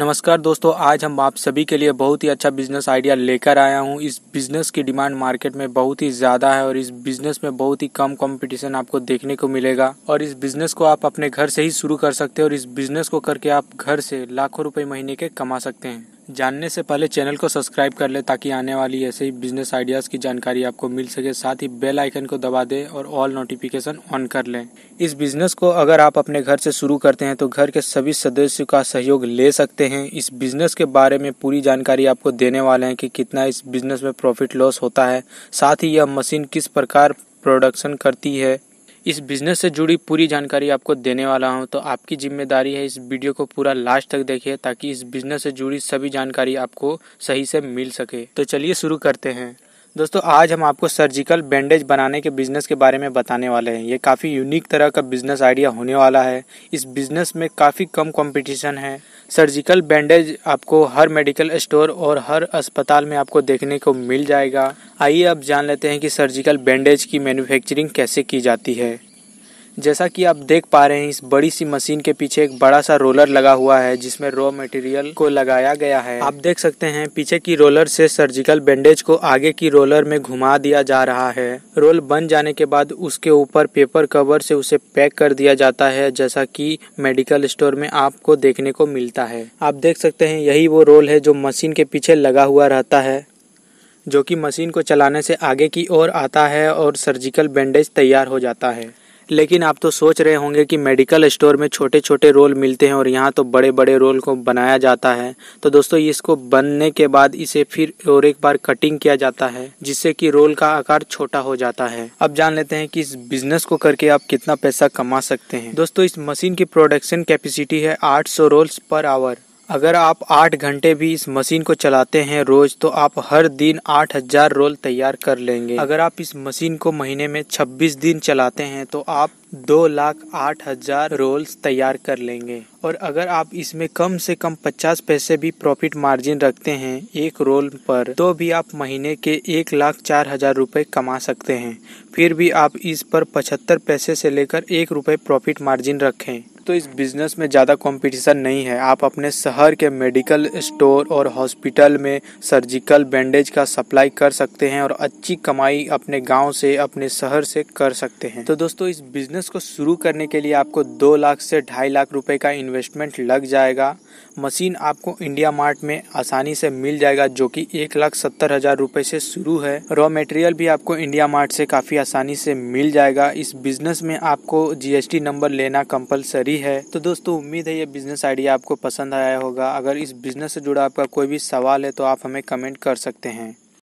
नमस्कार दोस्तों आज हम आप सभी के लिए बहुत ही अच्छा बिजनेस आइडिया लेकर आया हूँ इस बिजनेस की डिमांड मार्केट में बहुत ही ज्यादा है और इस बिजनेस में बहुत ही कम कंपटीशन आपको देखने को मिलेगा और इस बिजनेस को आप अपने घर से ही शुरू कर सकते हैं और इस बिजनेस को करके आप घर से लाखों रुपए महीने के कमा सकते हैं जानने से पहले चैनल को सब्सक्राइब कर ले ताकि आने वाली ऐसे ही बिजनेस आइडियाज़ की जानकारी आपको मिल सके साथ ही बेल आइकन को दबा दें और ऑल नोटिफिकेशन ऑन कर लें इस बिजनेस को अगर आप अपने घर से शुरू करते हैं तो घर के सभी सदस्यों का सहयोग ले सकते हैं इस बिजनेस के बारे में पूरी जानकारी आपको देने वाले हैं कि कितना इस बिजनेस में प्रॉफिट लॉस होता है साथ ही यह मशीन किस प्रकार प्रोडक्शन करती है इस बिजनेस से जुड़ी पूरी जानकारी आपको देने वाला हूं तो आपकी जिम्मेदारी है इस वीडियो को पूरा लास्ट तक देखिए ताकि इस बिजनेस से जुड़ी सभी जानकारी आपको सही से मिल सके तो चलिए शुरू करते हैं दोस्तों आज हम आपको सर्जिकल बैंडेज बनाने के बिज़नेस के बारे में बताने वाले हैं ये काफ़ी यूनिक तरह का बिज़नेस आइडिया होने वाला है इस बिज़नेस में काफ़ी कम कंपटीशन है सर्जिकल बैंडेज आपको हर मेडिकल स्टोर और हर अस्पताल में आपको देखने को मिल जाएगा आइए अब जान लेते हैं कि सर्जिकल बैंडेज की मैन्युफैक्चरिंग कैसे की जाती है जैसा कि आप देख पा रहे हैं इस बड़ी सी मशीन के पीछे एक बड़ा सा रोलर लगा हुआ है जिसमें रॉ मटेरियल को लगाया गया है आप देख सकते हैं पीछे की रोलर से सर्जिकल बैंडेज को आगे की रोलर में घुमा दिया जा रहा है रोल बन जाने के बाद उसके ऊपर पेपर कवर से उसे पैक कर दिया जाता है जैसा की मेडिकल स्टोर में आपको देखने को मिलता है आप देख सकते हैं यही वो रोल है जो मशीन के पीछे लगा हुआ रहता है जो कि मशीन को चलाने से आगे की ओर आता है और सर्जिकल बैंडेज तैयार हो जाता है लेकिन आप तो सोच रहे होंगे कि मेडिकल स्टोर में छोटे छोटे रोल मिलते हैं और यहाँ तो बड़े बड़े रोल को बनाया जाता है तो दोस्तों इसको बनने के बाद इसे फिर और एक बार कटिंग किया जाता है जिससे कि रोल का आकार छोटा हो जाता है अब जान लेते हैं कि इस बिजनेस को करके आप कितना पैसा कमा सकते हैं दोस्तों इस मशीन की प्रोडक्शन कैपेसिटी है आठ रोल्स पर आवर अगर आप आठ घंटे भी इस मशीन को चलाते हैं रोज तो आप हर दिन आठ हजार रोल तैयार कर लेंगे अगर आप इस मशीन को महीने में छब्बीस दिन चलाते हैं तो आप दो लाख आठ हजार रोल्स तैयार कर लेंगे और अगर आप इसमें कम से कम पचास पैसे भी प्रॉफिट मार्जिन रखते हैं एक रोल पर तो भी आप महीने के एक लाख चार हजार रुपये कमा सकते हैं फिर भी आप इस पर पचहत्तर पैसे से लेकर एक रुपये प्रॉफिट मार्जिन रखें तो इस बिज़नेस में ज़्यादा कंपटीशन नहीं है आप अपने शहर के मेडिकल स्टोर और हॉस्पिटल में सर्जिकल बैंडेज का सप्लाई कर सकते हैं और अच्छी कमाई अपने गांव से अपने शहर से कर सकते हैं तो दोस्तों इस बिज़नेस को शुरू करने के लिए आपको दो लाख से ढाई लाख रुपए का इन्वेस्टमेंट लग जाएगा मशीन आपको इंडिया मार्ट में आसानी से मिल जाएगा जो कि एक लाख सत्तर हज़ार रूपए से शुरू है रॉ मटेरियल भी आपको इंडिया मार्ट से काफ़ी आसानी से मिल जाएगा इस बिज़नेस में आपको जीएसटी नंबर लेना कंपलसरी भी है तो दोस्तों उम्मीद है ये बिजनेस आइडिया आपको पसंद आया होगा अगर इस बिजनेस से जुड़ा आपका कोई भी सवाल है तो आप हमें कमेंट कर सकते हैं